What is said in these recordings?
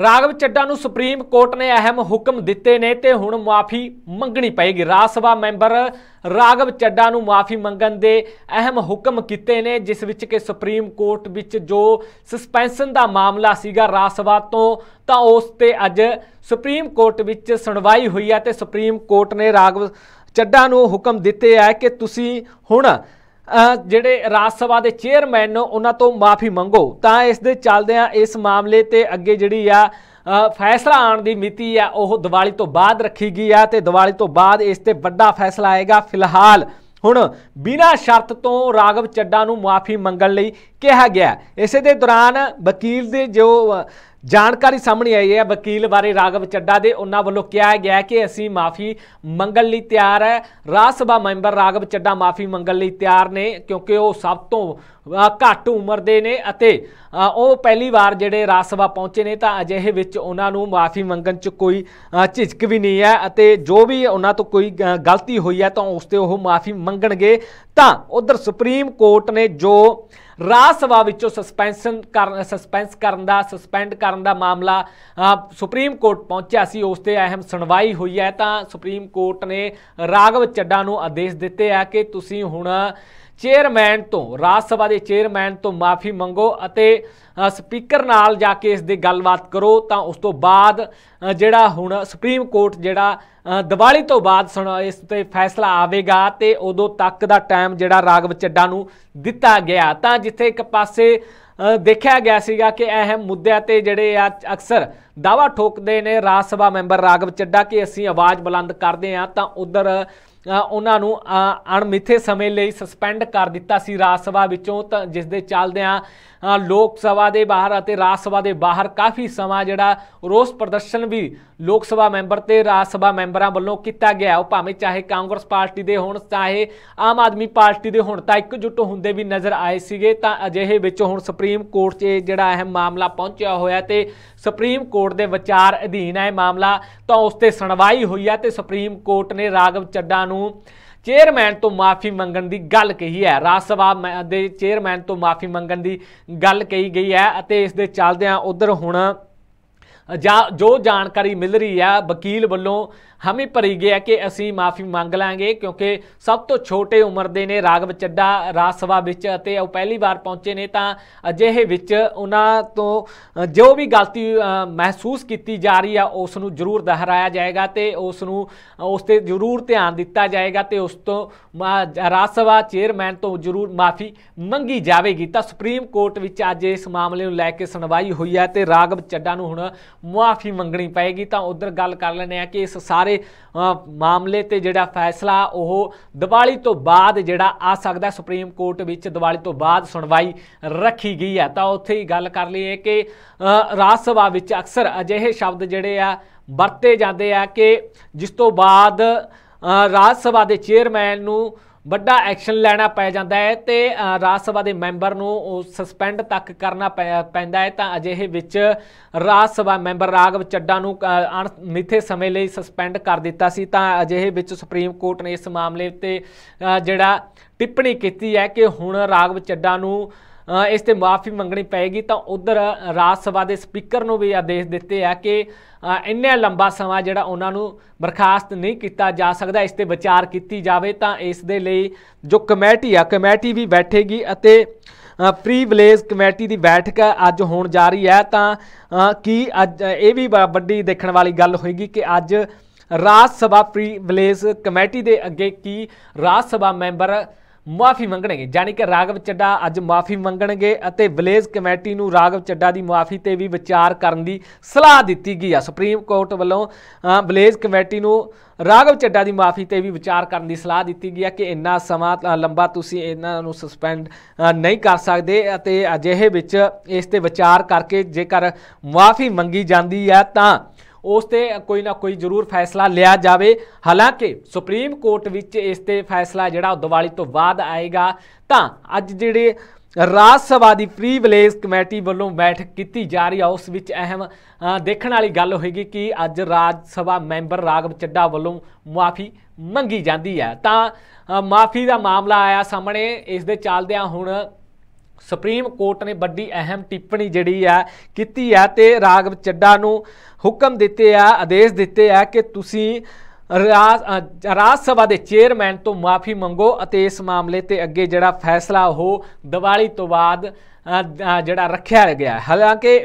ਰਾਗਵ ਚੱਡਾ ਨੂੰ supreme court ਨੇ ਅਹਿਮ ਹੁਕਮ ਦਿੱਤੇ ਨੇ ਤੇ ਹੁਣ ਮਾਫੀ ਮੰਗਣੀ ਪਏਗੀ ਰਾਜ ਸਭਾ ਮੈਂਬਰ ਰਾਗਵ ਚੱਡਾ ਨੂੰ ਮਾਫੀ ਮੰਗਣ ਦੇ ਅਹਿਮ ਹੁਕਮ ਕੀਤੇ ਨੇ ਜਿਸ ਵਿੱਚ ਕਿ ਸੁਪਰੀਮ ਕੋਰਟ ਵਿੱਚ ਜੋ ਸਸਪੈਂਸ਼ਨ ਦਾ ਮਾਮਲਾ ਸੀਗਾ ਰਾਜ ਸਭਾ ਤੋਂ ਤਾਂ ਉਸ ਤੇ ਅੱਜ ਸੁਪਰੀਮ ਕੋਰਟ ਵਿੱਚ ਸੁਣਵਾਈ ਹੋਈ ਹੈ ਤੇ ਸੁਪਰੀਮ ਕੋਰਟ ਨੇ ਰਾਗਵ ਚੱਡਾ ਨੂੰ ਹੁਕਮ ਦਿੱਤੇ ਆ ਕਿ ਤੁਸੀਂ ਹੁਣ ਜਿਹੜੇ ਰਾਜ ਸਭਾ ਦੇ ਚੇਅਰਮੈਨ ਨੇ ਉਹਨਾਂ ਤੋਂ ਮਾਫੀ ਮੰਗੋ ਤਾਂ ਇਸ ਦੇ ਚੱਲਦਿਆਂ ਇਸ ਮਾਮਲੇ ਤੇ ਅੱਗੇ ਜਿਹੜੀ ਆ ਫੈਸਲਾ ਆਉਣ ਦੀ ਮਿਤੀ ਆ ਉਹ ਦੀਵਾਲੀ ਤੋਂ ਬਾਅਦ ਰੱਖੀ ਗਈ ਆ ਤੇ ਦੀਵਾਲੀ ਤੋਂ ਬਾਅਦ ਇਸ ਤੇ ਵੱਡਾ ਫੈਸਲਾ ਆਏਗਾ ਫਿਲਹਾਲ ਹੁਣ ਬਿਨਾਂ ਸ਼ਰਤ ਤੋਂ ਰਾਗਵ ਚੱਡਾ ਨੂੰ ਮਾਫੀ ਮੰਗਣ ਲਈ ਕਿਹਾ ਗਿਆ ਇਸੇ ਦੇ ਦੌਰਾਨ ਵਕੀਲ ਦੇ ਜੋ ਜਾਣਕਾਰੀ ਸਾਹਮਣੇ ਆਈ ਹੈ ਵਕੀਲ ਬਾਰੇ ਰਾਗਵ ਚੱਡਾ ਦੇ ਉਹਨਾਂ ਵੱਲੋਂ ਕਿਹਾ ਗਿਆ ਕਿ ਅਸੀਂ ਮਾਫੀ ਮੰਗਣ ਲਈ ਤਿਆਰ ਹੈ ਰਾਜ ਸਭਾ ਮੈਂਬਰ ਰਾਗਵ ਚੱਡਾ ਮਾਫੀ ਮੰਗਣ ਲਈ ਤਿਆਰ ਨੇ ਕਿਉਂਕਿ ਉਹ ਸਭ ਤੋਂ ਘੱਟ ਉਮਰ ਦੇ ਨੇ ਅਤੇ ਉਹ ਪਹਿਲੀ ਵਾਰ ਜਿਹੜੇ ਰਾਜ ਸਭਾ ਪਹੁੰਚੇ ਨੇ ਤਾਂ ਅਜਿਹੇ ਵਿੱਚ ਉਹਨਾਂ ਨੂੰ ਮਾਫੀ ਮੰਗਣ 'ਚ ਕੋਈ ਝਿਜਕ ਵੀ ਨਹੀਂ ਹੈ ਅਤੇ ਜੋ ਵੀ ਉਹਨਾਂ ਤੋਂ ਕੋਈ ਗਲਤੀ ਹੋਈ ਹੈ ਤਾਂ ਉਸ ਤੇ ਉਹ ਮਾਫੀ ਮੰਗਣਗੇ ਤਾਂ ਉਧਰ ਸੁਪਰੀਮ ਕੋਰਟ ਨੇ ਜੋ ਰਾਜ ਸਭਾ ਵਿੱਚੋਂ ਸਸਪੈਂਸ਼ਨ ਕਰਨ ਸਸਪੈਂਸ ਕਰਨ ਦਾ ਸਸਪੈਂਡ ਕਰਨ ਦਾ ਮਾਮਲਾ ਸੁਪਰੀਮ ਕੋਰਟ ਪਹੁੰਚਿਆ ਸੀ ਉਸ ਤੇ ਅਹਿਮ ਸੁਣਵਾਈ ਹੋਈ ਹੈ ਤਾਂ ਸੁਪਰੀਮ ਕੋਰਟ ਨੇ ਰਾਗਵ ਚੱਡਾ ਨੂੰ ਆਦੇਸ਼ ਦਿੱਤੇ ਆ ਕਿ ਤੁਸੀਂ ਹੁਣ ਚੇਅਰਮੈਨ ਤੋਂ ਰਾਜ ਸਭਾ ਦੇ ਚੇਅਰਮੈਨ ਤੋਂ ਮਾਫੀ ਮੰਗੋ ਅਤੇ ਸਪੀਕਰ ਨਾਲ ਜਾ ਕੇ ਇਸ ਦੀ ਗੱਲਬਾਤ ਕਰੋ ਤਾਂ ਉਸ ਤੋਂ ਬਾਅਦ ਜਿਹੜਾ ਹੁਣ ਸੁਪਰੀਮ ਕੋਰਟ ਜਿਹੜਾ ਦੀਵਾਲੀ ਤੋਂ ਬਾਅਦ ਸੁਣ ਇਸ ਤੇ ਫੈਸਲਾ ਆਵੇਗਾ ਤੇ ਉਦੋਂ ਤੱਕ ਦਾ ਟਾਈਮ ਜਿਹੜਾ ਰਾਗਵ ਚੱਡਾ ਨੂੰ ਦਿੱਤਾ ਗਿਆ ਤਾਂ ਜਿੱਥੇ ਇੱਕ ਪਾਸੇ ਦੇਖਿਆ ਗਿਆ ਸੀਗਾ ਕਿ ਅਹਿਮ ਮੁੱਦਿਆਂ ਤੇ ਜਿਹੜੇ ਆ ਅਕਸਰ ਦਾਵਾ ਠੋਕਦੇ ਨੇ ਰਾਜ ਸਭਾ ਮੈਂਬਰ ਰਾਗਵ ਚੱਡਾ ਕਿ ਅਸੀਂ ਆਵਾਜ਼ ਬੁਲੰਦ ਕਰਦੇ ਆ ਤਾਂ ਉਧਰ ਉਹਨਾਂ ਨੂੰ ਅਣਮਿੱਥੇ ਸਮੇਂ ਲਈ ਸਸਪੈਂਡ ਕਰ ਦਿੱਤਾ ਸੀ ਰਾਜ ਸਭਾ ਵਿੱਚੋਂ ਤਾਂ ਜਿਸ ਦੇ ਚੱਲਦੇ ਆ ਲੋਕ ਸਭਾ ਦੇ ਬਾਹਰ ਅਤੇ ਰਾਜ ਸਭਾ ਦੇ ਬਾਹਰ ਕਾਫੀ ਸਮਾਂ ਜਿਹੜਾ ਰੋਸ ਪ੍ਰਦਰਸ਼ਨ ਵੀ ਲੋਕ ਸਭਾ ਮੈਂਬਰ ਤੇ ਰਾਜ ਸਭਾ ਮੈਂਬਰਾਂ ਵੱਲੋਂ ਕੀਤਾ ਗਿਆ ਉਹ ਭਾਵੇਂ ਚਾਹੇ ਕਾਂਗਰਸ ਪਾਰਟੀ ਦੇ ਹੋਣ ਚਾਹੇ ਆਮ ਆਦਮੀ ਪਾਰਟੀ ਦੇ ਹੋਣ ਤਾਂ ਜੁੱਟ ਹੁੰਦੇ ਵੀ ਨਜ਼ਰ ਆਏ ਸੀਗੇ ਤਾਂ ਅਜਿਹੇ ਵਿੱਚ ਹੁਣ ਸੁਪਰੀਮ ਕੋਰਟ 'ਚ ਜਿਹੜਾ ਅਹਿਮ ਮਾਮਲਾ ਪਹੁੰਚਿਆ ਹੋਇਆ ਤੇ ਸੁਪਰੀਮ ਕੋਰਟ ਕੋਰਟ ਦੇ ਵਿਚਾਰ ਅਧੀਨ ਹੈ ਮਾਮਲਾ ਤਾਂ ਉਸ ਤੇ ਸੁਣਵਾਈ ਹੋਈ ਹੈ ਤੇ ਸੁਪਰੀਮ ਕੋਰਟ ਨੇ ਰਾਗਵ ਚੱਡਾ ਨੂੰ ਚੇਅਰਮੈਨ ਤੋਂ ਮਾਫੀ ਮੰਗਣ ਦੀ ਗੱਲ ਕਹੀ ਹੈ ਰਾਜ ਸਭਾ ਦੇ ਚੇਅਰਮੈਨ ਤੋਂ ਮਾਫੀ ਮੰਗਣ ਦੀ ਗੱਲ ਕਹੀ ਗਈ ਹੈ ਅਤੇ ਇਸ ਦੇ ਚੱਲਦਿਆਂ ਉਧਰ ਹੁਣ ਜੋ ਜਾਣਕਾਰੀ ਮਿਲ ਰਹੀ ਹੈ ਵਕੀਲ ਵੱਲੋਂ ਹਮੀ ਭਰੀ ਗਿਆ ਕਿ ਅਸੀਂ ਮਾਫੀ ਮੰਗ ਲਾਂਗੇ ਕਿਉਂਕਿ ਸਭ ਤੋਂ ਛੋਟੇ ਉਮਰ ਦੇ ਨੇ ਰਾਗਵ ਚੱਡਾ ਰਾਜ ਸਭਾ ਵਿੱਚ ਅਤੇ ਉਹ ਪਹਿਲੀ ਵਾਰ ਪਹੁੰਚੇ ਨੇ ਤਾਂ ਅਜਿਹੇ ਵਿੱਚ ਉਹਨਾਂ ਤੋਂ ਜੋ ਵੀ ਗਲਤੀ ਮਹਿਸੂਸ ਕੀਤੀ ਜਾ ਰਹੀ ਆ ਉਸ ਨੂੰ ਜ਼ਰੂਰ ਦੁਹਰਾਇਆ ਜਾਏਗਾ ਤੇ ਉਸ ਨੂੰ ਉਸ ਤੇ ਜ਼ਰੂਰ ਧਿਆਨ ਦਿੱਤਾ ਜਾਏਗਾ ਤੇ ਉਸ ਤੋਂ ਰਾਜ ਸਭਾ ਚੇਅਰਮੈਨ ਤੋਂ ਜ਼ਰੂਰ ਮਾਫੀ ਮੰਗੀ ਜਾਵੇਗੀ ਤਾਂ ਸੁਪਰੀਮ ਕੋਰਟ ਵਿੱਚ ਅੱਜ ਇਸ ਮਾਮਲੇ ਨੂੰ ਲੈ ਕੇ ਸੁਣਵਾਈ ਹੋਈ ਹੈ ਤੇ ਰਾਗਵ ਚੱਡਾ ਨੂੰ ਹੁਣ ਮਾਫੀ ਮੰਗਣੀ ਪਏਗੀ ਤਾਂ ਉਧਰ ਗੱਲ ਕਰ ਲੈਣੇ ਆ ਕਿ ਇਸ ਸਾਰੇ ਸਾਰੇ ਮਾਮਲੇ ਤੇ ਜਿਹੜਾ ਫੈਸਲਾ ਉਹ ਦੀਵਾਲੀ ਤੋਂ ਬਾਅਦ ਜਿਹੜਾ ਆ ਸਕਦਾ ਸੁਪਰੀਮ ਕੋਰਟ ਵਿੱਚ ਦੀਵਾਲੀ ਤੋਂ ਬਾਅਦ ਸੁਣਵਾਈ ਰੱਖੀ ਗਈ ਹੈ ਤਾਂ ਉੱਥੇ ਹੀ ਗੱਲ ਕਰ ਲਈਏ ਕਿ ਰਾਜ ਸਭਾ ਵਿੱਚ ਅਕਸਰ ਅਜਿਹੇ ਸ਼ਬਦ ਜਿਹੜੇ ਆ ਵਰਤੇ ਜਾਂਦੇ ਆ ਕਿ ਜਿਸ ਤੋਂ ਬਾਅਦ ਰਾਜ ਸਭਾ ਦੇ ਚੇਅਰਮੈਨ ਨੂੰ ਵੱਡਾ ਐਕਸ਼ਨ ਲੈਣਾ ਪੈ ਜਾਂਦਾ ਹੈ ਤੇ ਰਾਜ ਸਭਾ ਦੇ ਮੈਂਬਰ ਨੂੰ ਸਸਪੈਂਡ ਤੱਕ ਕਰਨਾ ਪੈਂਦਾ ਹੈ ਤਾਂ ਅਜਿਹੇ ਵਿੱਚ ਰਾਜ ਸਭਾ ਮੈਂਬਰ ਰਾਗਵ ਚੱਡਾ ਨੂੰ ਅਣਮਿੱਥੇ ਸਮੇਂ ਲਈ ਸਸਪੈਂਡ ਕਰ ਦਿੱਤਾ ਸੀ ਤਾਂ ਅਜਿਹੇ ਵਿੱਚ ਸੁਪਰੀਮ ਕੋਰਟ ਨੇ ਇਸ ਮਾਮਲੇ ਤੇ ਜਿਹੜਾ ਟਿੱਪਣੀ ਕੀਤੀ ਹੈ ਕਿ ਹੁਣ ਰਾਗਵ ਚੱਡਾ ਨੂੰ ਇਸ ਤੇ ਮਾਫੀ ਮੰਗਣੀ ਪਏਗੀ ਤਾਂ ਉਧਰ ਰਾਜ ਸਭਾ ਦੇ ਸਪੀਕਰ ਨੂੰ ਵੀ ਆਦੇਸ਼ ਦਿੱਤੇ ਆ ਕਿ ਇੰਨੇ ਲੰਬਾ ਸਮਾਂ ਜਿਹੜਾ ਉਹਨਾਂ ਨੂੰ ਬਰਖਾਸਤ ਨਹੀਂ ਕੀਤਾ ਜਾ ਸਕਦਾ ਇਸ ਤੇ ਵਿਚਾਰ ਕੀਤੀ ਜਾਵੇ ਤਾਂ ਇਸ ਦੇ ਲਈ ਜੋ ਕਮੇਟੀ ਆ ਕਮੇਟੀ ਵੀ ਬੈਠੇਗੀ ਅਤੇ ਪ੍ਰੀ ਵਿਲੇਜ ਕਮੇਟੀ ਦੀ ਬੈਠਕ ਅੱਜ ਹੋਣ ਜਾ ਰਹੀ ਹੈ ਤਾਂ ਕੀ ਅੱਜ ਇਹ ਵੀ ਵੱਡੀ ਦੇਖਣ ਵਾਲੀ ਗੱਲ ਹੋਏਗੀ ਕਿ ਅੱਜ Rajya Sabha privilege committee ਦੇ ਅੱਗੇ ਕੀ ਰਾਜ ਸਭਾ ਮੈਂਬਰ ਮਾਫੀ ਮੰਗਣਗੇ ਜਾਨੀ ਕਿ ਰਾਗਵ ਚੱਡਾ ਅੱਜ ਮਾਫੀ ਮੰਗਣਗੇ ਅਤੇ ਵਿਲੇਜ ਕਮੇਟੀ ਨੂੰ ਰਾਗਵ ਚੱਡਾ ਦੀ ਮਾਫੀ ਤੇ ਵੀ ਵਿਚਾਰ ਕਰਨ ਦੀ ਸਲਾਹ ਦਿੱਤੀ ਗਈ ਹੈ ਸੁਪਰੀਮ ਕੋਰਟ ਵੱਲੋਂ ਵਿਲੇਜ ਕਮੇਟੀ ਨੂੰ ਰਾਗਵ ਚੱਡਾ ਦੀ ਮਾਫੀ ਤੇ ਵੀ ਵਿਚਾਰ ਕਰਨ ਦੀ ਸਲਾਹ ਦਿੱਤੀ ਗਈ ਹੈ ਕਿ ਇੰਨਾ ਸਮਾਂ ਲੰਬਾ ਤੁਸੀਂ ਇਹਨਾਂ ਨੂੰ ਸਸਪੈਂਡ ਨਹੀਂ ਕਰ ਸਕਦੇ ਅਤੇ ਅਜਿਹੇ ਵਿੱਚ ਇਸ ਤੇ ਵਿਚਾਰ ਕਰਕੇ ਜੇਕਰ ਮਾਫੀ ਮੰਗੀ ਜਾਂਦੀ ਹੈ ਤਾਂ ਉਸ ਤੇ ਕੋਈ ਨਾ ਕੋਈ ਜ਼ਰੂਰ ਫੈਸਲਾ ਲਿਆ ਜਾਵੇ ਹਾਲਾਂਕਿ ਸੁਪਰੀਮ ਕੋਰਟ ਵਿੱਚ ਇਸ ਤੇ ਫੈਸਲਾ ਜਿਹੜਾ ਦੀਵਾਲੀ ਤੋਂ ਬਾਅਦ ਆਏਗਾ ਤਾਂ ਅੱਜ ਜਿਹੜੇ ਰਾਜ ਸਭਾ ਦੀ ਵਿਲੇਜ ਕਮੇਟੀ ਵੱਲੋਂ ਬੈਠਕ ਕੀਤੀ ਜਾ ਰਹੀ ਆ ਉਸ ਵਿੱਚ ਅਹਿਮ ਦੇਖਣ ਵਾਲੀ ਗੱਲ ਹੋਏਗੀ ਕਿ ਅੱਜ ਰਾਜ ਸਭਾ ਮੈਂਬਰ ਰਾਗਵ ਚੱਡਾ ਵੱਲੋਂ ਮਾਫੀ ਮੰਗੀ ਜਾਂਦੀ ਹੈ ਤਾਂ ਮਾਫੀ ਦਾ ਮਾਮਲਾ ਆਇਆ ਸਾਹਮਣੇ ਇਸ ਦੇ ਚੱਲਦਿਆਂ ਹੁਣ ਸੁਪਰੀਮ ਕੋਰਟ ਨੇ ਵੱਡੀ ਅਹਿਮ ਟਿੱਪਣੀ ਜਿਹੜੀ ਆ ਕੀਤੀ ਆ ਤੇ ਰਾਗਵ ਚੱਡਾ ਨੂੰ ਹੁਕਮ ਦਿੱਤੇ ਆ ਆਦੇਸ਼ ਦਿੱਤੇ ਆ ਕਿ ਤੁਸੀਂ ਰਾਜ ਸਭਾ ਦੇ ਚੇਅਰਮੈਨ ਤੋਂ ਮਾਫੀ ਮੰਗੋ ਅਤੇ ਇਸ ਮਾਮਲੇ ਤੇ ਅੱਗੇ ਜਿਹੜਾ ਫੈਸਲਾ ਉਹ ਦੀਵਾਲੀ ਤੋਂ ਬਾਅਦ ਜਿਹੜਾ ਰੱਖਿਆ ਗਿਆ ਹਾਲਾਂਕਿ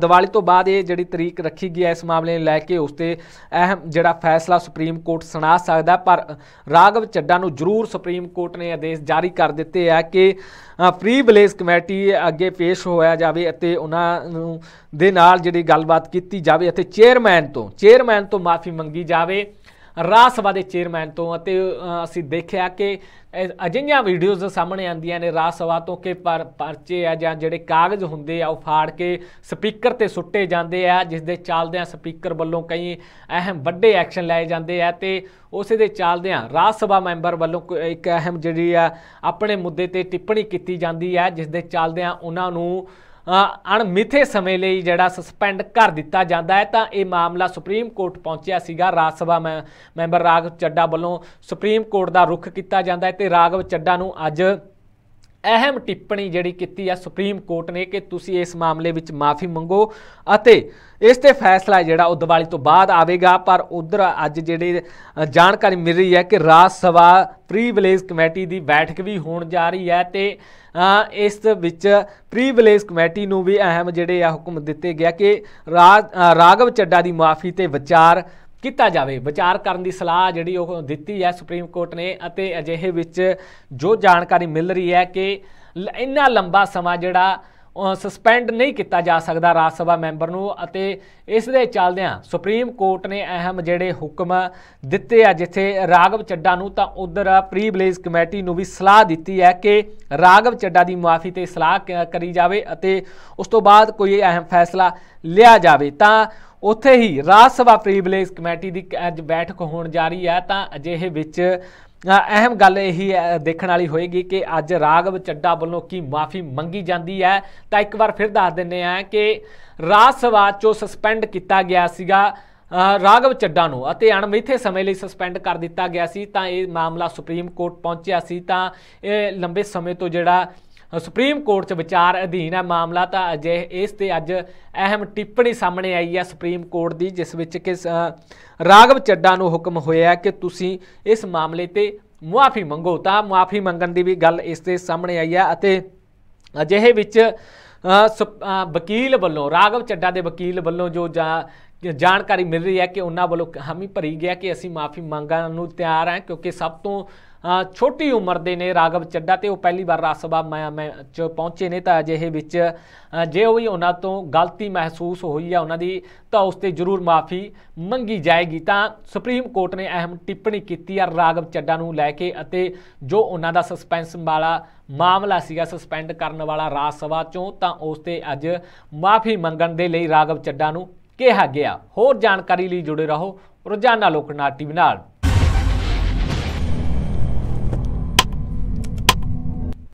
ਦੀਵਾਲੀ ਤੋਂ ਬਾਅਦ ਇਹ ਜਿਹੜੀ ਤਰੀਕ ਰੱਖੀ ਗਈ ਹੈ ਇਸ ਮਾਮਲੇ ਨੂੰ ਲੈ ਕੇ ਉਸ ਤੇ ਅਹਿਮ ਜਿਹੜਾ ਫੈਸਲਾ ਸੁਪਰੀਮ ਕੋਰਟ ਸੁਣਾ ਸਕਦਾ ਪਰ ਰਾਗਵ ਚੱਡਾ ਨੂੰ ਜ਼ਰੂਰ ਸੁਪਰੀਮ ਕੋਰਟ ਨੇ ਆਦੇਸ਼ ਜਾਰੀ ਕਰ ਦਿੱਤੇ ਆ ਕਿ ਫ੍ਰੀ ਬਲੇਸ ਕਮੇਟੀ ਅੱਗੇ ਪੇਸ਼ ਹੋਇਆ ਜਾਵੇ ਅਤੇ ਉਹਨਾਂ ਨੂੰ ਦੇ ਨਾਲ ਜਿਹੜੀ ਗੱਲਬਾਤ ਕੀਤੀ ਜਾਵੇ ਅਤੇ ਚੇਅਰਮੈਨ ਤੋਂ ਚੇਅਰਮੈਨ ਤੋਂ ਮਾਫੀ ਮੰਗੀ ਜਾਵੇ ਰਾਜ ਸਭਾ ਦੇ ਚੇਅਰਮੈਨ ਤੋਂ ਅਤੇ ਅਸੀਂ ਦੇਖਿਆ ਕਿ ਅਜਿਹੀਆਂ ਵੀਡੀਓਜ਼ ਸਾਹਮਣੇ ਆਉਂਦੀਆਂ ਨੇ ਰਾਜ ਸਭਾ ਤੋਂ ਕਿ ਪਰ ਪਰਚੇ ਆ ਜਾਂ ਜਿਹੜੇ ਕਾਗਜ਼ ਹੁੰਦੇ ਆ ਉਹ ਫਾੜ ਕੇ ਸਪੀਕਰ ਤੇ ਸੁੱਟੇ ਜਾਂਦੇ ਆ ਜਿਸ ਦੇ ਚੱਲਦਿਆਂ ਸਪੀਕਰ ਵੱਲੋਂ ਕਈ ਅਹਿਮ ਵੱਡੇ ਐਕਸ਼ਨ ਲਏ ਜਾਂਦੇ ਆ ਤੇ ਉਸੇ ਦੇ ਚੱਲਦਿਆਂ ਰਾਜ ਸਭਾ ਮੈਂਬਰ ਵੱਲੋਂ ਇੱਕ ਅਹਿਮ ਜਿਹੜੀ ਆ ਆਪਣੇ ਮੁੱਦੇ ਤੇ ਟਿੱਪਣੀ ਕੀਤੀ ਜਾਂਦੀ ਆ ਜਿਸ ਦੇ ਚੱਲਦਿਆਂ ਉਹਨਾਂ ਨੂੰ ਅਣਮਿੱਥੇ ਸਮੇਂ ਲਈ ਜਿਹੜਾ ਸਸਪੈਂਡ ਕਰ ਦਿੱਤਾ ਜਾਂਦਾ ਹੈ ਤਾਂ ਇਹ ਮਾਮਲਾ ਸੁਪਰੀਮ ਕੋਰਟ ਪਹੁੰਚਿਆ ਸੀਗਾ ਰਾਜ ਸਭਾ ਮੈਂਬਰ ਰਾਗਵ ਚੱਡਾ ਵੱਲੋਂ ਸੁਪਰੀਮ ਕੋਰਟ ਦਾ ਰੁਖ ਕੀਤਾ ਜਾਂਦਾ ਹੈ ਤੇ ਰਾਗਵ ਚੱਡਾ ਨੂੰ ਅੱਜ ਅਹਿਮ ਟਿੱਪਣੀ ਜਿਹੜੀ ਕੀਤੀ ਆ ਸੁਪਰੀਮ ਕੋਰਟ ਨੇ ਕਿ ਤੁਸੀਂ ਇਸ ਮਾਮਲੇ ਵਿੱਚ ਮਾਫੀ ਮੰਗੋ ਅਤੇ ਇਸ ਤੇ ਫੈਸਲਾ ਜਿਹੜਾ ਉਹ ਦੀਵਾਲੀ ਤੋਂ ਬਾਅਦ ਆਵੇਗਾ ਪਰ ਉਧਰ ਅੱਜ ਜਿਹੜੇ ਜਾਣਕਾਰੀ ਮਿਲ ਰਹੀ ਹੈ ਕਿ ਰਾਜ ਸਭਾ ਪ੍ਰੀਵਿਲੇਜ ਕਮੇਟੀ ਦੀ ਬੈਠਕ ਵੀ ਹੋਣ ਜਾ ਰਹੀ ਹੈ ਤੇ ਇਸ ਵਿੱਚ ਪ੍ਰੀਵਿਲੇਜ ਕਮੇਟੀ ਨੂੰ ਵੀ ਅਹਿਮ ਜਿਹੜੇ ਆ ਹੁਕਮ ਦਿੱਤੇ ਗਿਆ ਕਿ ਰਾਗਵ ਚੱਡਾ ਦੀ ਮਾਫੀ ਤੇ ਵਿਚਾਰ ਕੀਤਾ ਜਾਵੇ ਵਿਚਾਰ ਕਰਨ ਦੀ ਸਲਾਹ ਜਿਹੜੀ ਉਹ ਦਿੱਤੀ ਹੈ ਸੁਪਰੀਮ ਕੋਰਟ ਨੇ ਅਤੇ ਅਜਿਹੇ ਵਿੱਚ ਜੋ ਜਾਣਕਾਰੀ ਮਿਲ ਰਹੀ ਹੈ ਕਿ ਇੰਨਾ ਲੰਬਾ ਸਮਾਂ ਜਿਹੜਾ ਸਸਪੈਂਡ ਨਹੀਂ ਕੀਤਾ ਜਾ ਸਕਦਾ ਰਾਜ ਸਭਾ ਮੈਂਬਰ ਨੂੰ ਅਤੇ ਇਸ ਦੇ ਚੱਲਦਿਆਂ ਸੁਪਰੀਮ ਕੋਰਟ ਨੇ ਅਹਿਮ ਜਿਹੜੇ ਹੁਕਮ ਦਿੱਤੇ ਆ ਜਿੱਥੇ ਰਾਗਵ ਚੱਡਾ ਨੂੰ ਤਾਂ ਉਧਰ ਪ੍ਰੀ ਬਲੇਜ਼ ਕਮੇਟੀ ਨੂੰ ਵੀ ਸਲਾਹ ਦਿੱਤੀ ਹੈ ਕਿ ਰਾਗਵ ਚੱਡਾ ਦੀ ਮਾਫੀ ਤੇ ਸਲਾਹ ਕਰੀ ਜਾਵੇ ਅਤੇ ਉਸ ਤੋਂ ਬਾਅਦ ਕੋਈ ਅਹਿਮ ਫੈਸਲਾ ਲਿਆ ਜਾਵੇ ਤਾਂ ਉੱਥੇ ਹੀ ਰਾਜ ਸਭਾ ਪ੍ਰੀਵਿਲੇਜ ਕਮੇਟੀ ਦੀ ਅੱਜ ਬੈਠਕ ਹੋਣ ਜਾ ਰਹੀ ਹੈ ਤਾਂ ਅਜਿਹੇ ਵਿੱਚ ਅਹਿਮ ਗੱਲ ਇਹੀ ਦੇਖਣ ਵਾਲੀ ਹੋਏਗੀ ਕਿ ਅੱਜ ਰਾਗਵ ਚੱਡਾ ਵੱਲੋਂ ਕੀ ਮਾਫੀ ਮੰਗੀ ਜਾਂਦੀ ਹੈ ਤਾਂ ਇੱਕ ਵਾਰ ਫਿਰ ਦੱਸ ਦਿੰਨੇ ਆ ਕਿ ਰਾਜ ਸਭਾ ਚੋਂ ਸਸਪੈਂਡ ਕੀਤਾ ਗਿਆ ਸੀਗਾ ਰਾਗਵ ਚੱਡਾ ਨੂੰ ਅਤੇ ਅਣਮਿੱਥੇ ਸਮੇਂ ਲਈ ਸਸਪੈਂਡ ਕਰ ਦਿੱਤਾ ਗਿਆ ਸੀ ਤਾਂ ਇਹ ਮਾਮਲਾ ਸੁਪਰੀਮ ਕੋਰਟ ਪਹੁੰਚਿਆ ਸੀ ਤਾਂ ਇਹ ਲੰਬੇ ਸਮੇਂ ਤੋਂ ਜਿਹੜਾ ਸੁਪਰੀਮ ਕੋਰਟ 'ਚ ਵਿਚਾਰ ਅਧੀਨ ਹੈ ਮਾਮਲਾ ਤਾਂ ਅਜੇ ਇਸ ਤੇ ਅੱਜ ਅਹਿਮ ਟਿੱਪਣੀ ਸਾਹਮਣੇ ਆਈ ਹੈ ਸੁਪਰੀਮ ਕੋਰਟ ਦੀ ਜਿਸ ਵਿੱਚ ਕਿ ਰਾਗਵ ਚੱਡਾ ਨੂੰ ਹੁਕਮ ਹੋਇਆ ਕਿ ਤੁਸੀਂ ਇਸ ਮਾਮਲੇ ਤੇ ਮੁਆਫੀ ਮੰਗੋ ਤਾਂ ਮੁਆਫੀ ਮੰਗਣ ਦੀ ਵੀ ਗੱਲ ਇਸ ਤੇ ਸਾਹਮਣੇ ਆਈ ਹੈ ਅਤੇ ਅਜੇ ਵਿੱਚ ਵਕੀਲ ਵੱਲੋਂ ਰਾਗਵ ਚੱਡਾ ਦੇ ਵਕੀਲ ਵੱਲੋਂ ਜੋ ਜਾਣਕਾਰੀ ਮਿਲ ਰਹੀ ਹੈ ਕਿ ਉਹਨਾਂ ਵੱਲੋਂ ਹਾਮੀ ਭਰੀ ਗਿਆ ਕਿ ਅਸੀਂ ਮਾਫੀ ਮੰਗਣ ਨੂੰ ਤਿਆਰ ਹਾਂ ਕਿਉਂਕਿ ਸਭ ਤੋਂ ਛੋਟੀ ਉਮਰ ਦੇ ਨੇ ਰਾਗਵ ਚੱਡਾ ਤੇ ਉਹ ਪਹਿਲੀ ਵਾਰ ਰਾਜ ਸਭਾ ਮੈਂ ਚ ਪਹੁੰਚੇ ਨੇ ਤਾਂ ਅਜਿਹੇ ਵਿੱਚ ਜੇ ਉਹ ਵੀ ਉਹਨਾਂ ਤੋਂ ਗਲਤੀ ਮਹਿਸੂਸ ਹੋਈ ਆ ਉਹਨਾਂ ਦੀ ਤਾਂ ਉਸ ਤੇ ਜ਼ਰੂਰ ਮਾਫੀ ਮੰਗੀ ਜਾਏਗੀ ਤਾਂ ਸੁਪਰੀਮ ਕੋਰਟ ਨੇ ਅਹਿਮ ਟਿੱਪਣੀ ਕੀਤੀ ਆ ਰਾਗਵ ਚੱਡਾ ਨੂੰ ਲੈ ਕੇ ਅਤੇ ਜੋ ਉਹਨਾਂ ਦਾ ਸਸਪੈਂਸ ਵਾਲਾ ਮਾਮਲਾ ਸੀਗਾ ਸਸਪੈਂਡ ਕਰਨ ਵਾਲਾ ਰਾਸਵਾ ਸਭਾ ਚੋਂ ਤਾਂ ਉਸ ਤੇ ਅੱਜ ਮਾਫੀ ਮੰਗਣ ਦੇ ਲਈ ਰਾਗਵ ਚੱਡਾ ਨੂੰ ਕਿਹਾ ਗਿਆ ਹੋਰ ਜਾਣਕਾਰੀ ਲਈ ਜੁੜੇ ਰਹੋ ਰੋਜ਼ਾਨਾ ਲੋਕਨਾਟੀ ਨਾਲ